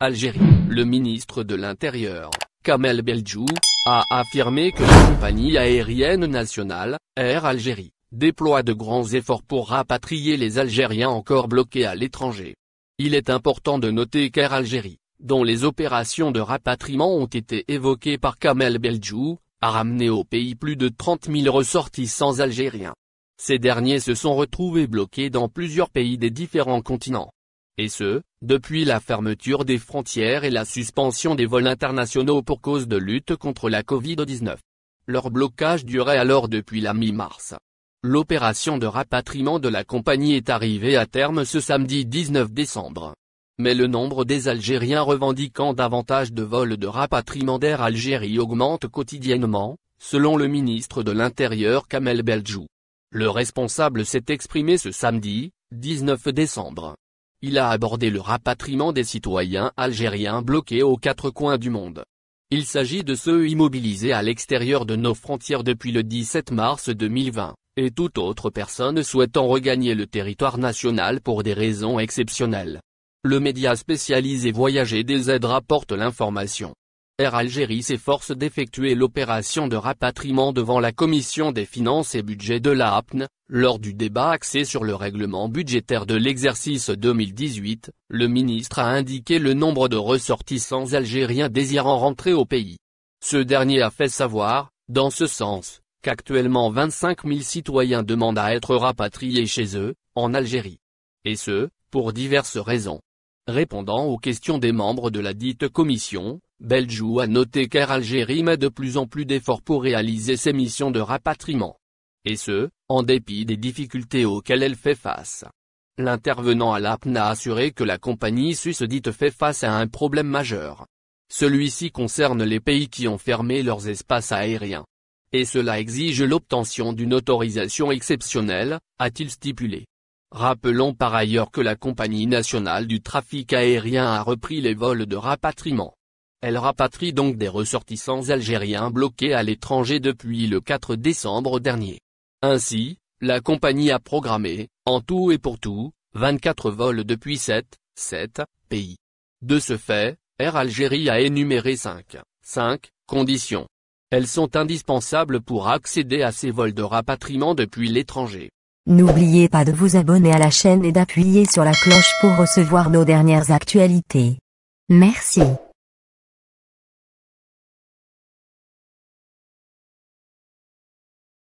Algérie. Le ministre de l'Intérieur, Kamel Beljou, a affirmé que la compagnie aérienne nationale, Air Algérie, déploie de grands efforts pour rapatrier les Algériens encore bloqués à l'étranger. Il est important de noter qu'Air Algérie, dont les opérations de rapatriement ont été évoquées par Kamel Beljou, a ramené au pays plus de 30 000 ressortissants algériens. Ces derniers se sont retrouvés bloqués dans plusieurs pays des différents continents. Et ce, depuis la fermeture des frontières et la suspension des vols internationaux pour cause de lutte contre la Covid-19. Leur blocage durait alors depuis la mi-mars. L'opération de rapatriement de la compagnie est arrivée à terme ce samedi 19 décembre. Mais le nombre des Algériens revendiquant davantage de vols de rapatriement d'Air Algérie augmente quotidiennement, selon le ministre de l'Intérieur Kamel Beljou. Le responsable s'est exprimé ce samedi, 19 décembre. Il a abordé le rapatriement des citoyens algériens bloqués aux quatre coins du monde. Il s'agit de ceux immobilisés à l'extérieur de nos frontières depuis le 17 mars 2020, et toute autre personne souhaitant regagner le territoire national pour des raisons exceptionnelles. Le média spécialisé Voyager des aides rapporte l'information. Air Algérie s'efforce d'effectuer l'opération de rapatriement devant la Commission des finances et Budgets de l'APN, lors du débat axé sur le règlement budgétaire de l'exercice 2018, le ministre a indiqué le nombre de ressortissants algériens désirant rentrer au pays. Ce dernier a fait savoir, dans ce sens, qu'actuellement 25 000 citoyens demandent à être rapatriés chez eux, en Algérie. Et ce, pour diverses raisons. Répondant aux questions des membres de la dite commission, Beljou a noté qu'Air Algérie met de plus en plus d'efforts pour réaliser ses missions de rapatriement. Et ce, en dépit des difficultés auxquelles elle fait face. L'intervenant à l'APN a assuré que la compagnie susdite dite fait face à un problème majeur. Celui-ci concerne les pays qui ont fermé leurs espaces aériens. Et cela exige l'obtention d'une autorisation exceptionnelle, a-t-il stipulé. Rappelons par ailleurs que la compagnie nationale du trafic aérien a repris les vols de rapatriement. Elle rapatrie donc des ressortissants algériens bloqués à l'étranger depuis le 4 décembre dernier. Ainsi, la compagnie a programmé, en tout et pour tout, 24 vols depuis 7, 7 pays. De ce fait, Air Algérie a énuméré 5, 5 conditions. Elles sont indispensables pour accéder à ces vols de rapatriement depuis l'étranger. N'oubliez pas de vous abonner à la chaîne et d'appuyer sur la cloche pour recevoir nos dernières actualités. Merci.